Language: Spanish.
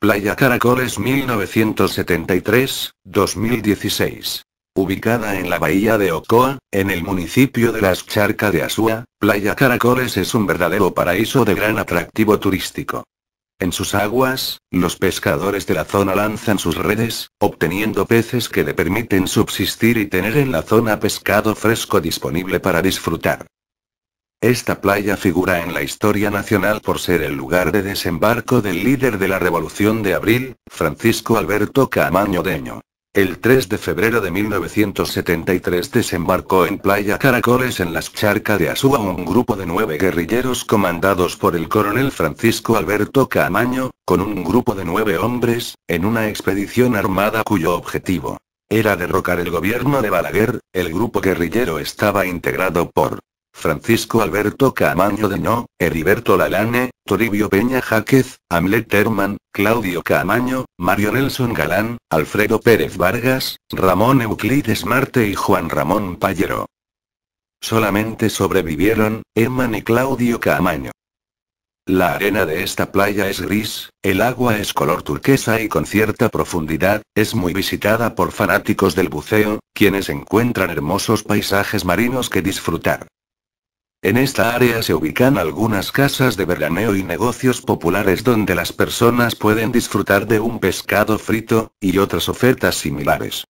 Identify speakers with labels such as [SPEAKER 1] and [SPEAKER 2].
[SPEAKER 1] Playa Caracoles 1973-2016. Ubicada en la bahía de Ocoa, en el municipio de Las Charcas de Asúa, Playa Caracoles es un verdadero paraíso de gran atractivo turístico. En sus aguas, los pescadores de la zona lanzan sus redes, obteniendo peces que le permiten subsistir y tener en la zona pescado fresco disponible para disfrutar. Esta playa figura en la historia nacional por ser el lugar de desembarco del líder de la Revolución de Abril, Francisco Alberto Camaño Deño. El 3 de febrero de 1973 desembarcó en Playa Caracoles en las charcas de Asúa un grupo de nueve guerrilleros comandados por el coronel Francisco Alberto Camaño, con un grupo de nueve hombres, en una expedición armada cuyo objetivo era derrocar el gobierno de Balaguer. El grupo guerrillero estaba integrado por Francisco Alberto Camaño de No, Heriberto Lalane, Toribio Peña Jaquez, Amlet Herman, Claudio Camaño, Mario Nelson Galán, Alfredo Pérez Vargas, Ramón Euclides Marte y Juan Ramón Pallero. Solamente sobrevivieron, Herman y Claudio Camaño. La arena de esta playa es gris, el agua es color turquesa y con cierta profundidad, es muy visitada por fanáticos del buceo, quienes encuentran hermosos paisajes marinos que disfrutar. En esta área se ubican algunas casas de veraneo y negocios populares donde las personas pueden disfrutar de un pescado frito, y otras ofertas similares.